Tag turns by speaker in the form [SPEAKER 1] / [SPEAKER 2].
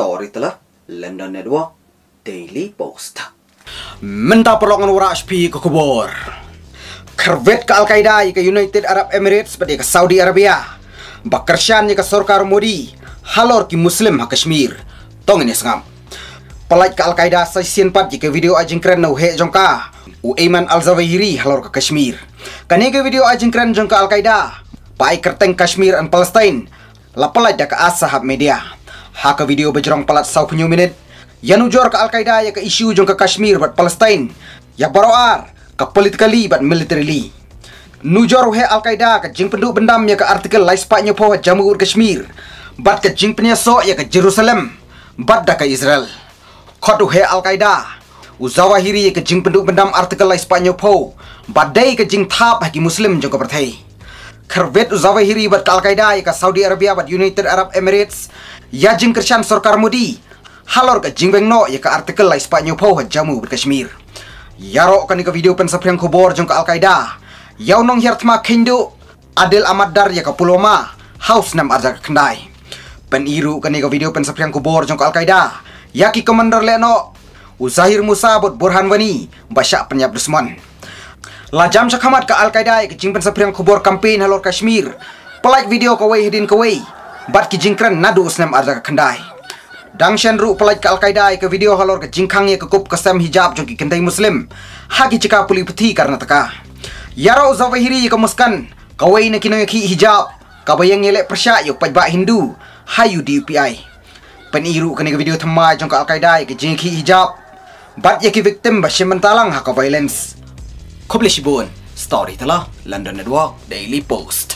[SPEAKER 1] story telah London Network Daily Post. Minta perlongan Rashbi ke kubur. Kervet ke Al-Qaeda ke United Arab Emirates seperti ke Saudi Arabia. Bakersian ke Sorkar Modi. Halor ke Muslim ke Kashmir. Tong ini sengam. Pelaik ke Al-Qaeda sesien pat ke video ajin keren nau hek jongka. U Aiman Al-Zawahiri halor ke Kashmir. Kani ke video ajin keren jongka Al-Qaeda. Pai kerteng Kashmir dan Palestine. Lapalai dah ke asahab media haka video berjerong palat sau punya minit. Yang ujar ke Al-Qaeda yang ke isu jong ke Kashmir buat Palestine. Yang ar, ke politically buat militarily. Nujar uhe Al-Qaeda ke jing penduk bendam yang ke artikel lai sepatnya poh jamu Kashmir. Bat ke jing penyesok yang ke Jerusalem. Bat dah ke Israel. Kod uhe Al-Qaeda. Uzawahiri yang ke jing penduk bendam artikel lai sepatnya poh. day ke jing tap bagi Muslim jong ke pertai. Kervet Zawahiri bat Al-Qaeda ika Saudi Arabia bat United Arab Emirates Yajing Kershan kersyam sorkar mudi halor ka jingbeng no ika artikel lai sepak nyopo ha jamu bat Kashmir ya ka ni ka video pensapriang kubor jong ka Al-Qaeda ya unong hiartma kendo Adel Ahmad Dar ika Puloma house nam arja kendai pen iru ka ni ka video pensapriang kubor jong ka Al-Qaeda Yaki ki komander le Uzahir Musa bot Burhan Wani basyak penyap lajam sakhamat ka al-qaeda ke jingpen sapriang khobor campaign halor kashmir pelaik video ka wei hedin ka wei bat ki jingkren nadu usnam arda ka khandai dang shen ru pelaik ka al-qaeda ke video halor ka jingkhang ye ka kup ka sam hijab jo ki kendai muslim ha ki chika puli puthi karna taka yaro zawahiri ka muskan ka wei na kinoy ki hijab ka bayang ele prasha yo pajba hindu Hayu yu dpi peniru ka ni video thamai jong ka al-qaeda ke jingki hijab bat ye ki victim ba shimantalang ha ka violence kau boleh sibun. Story telah London Network Daily Post.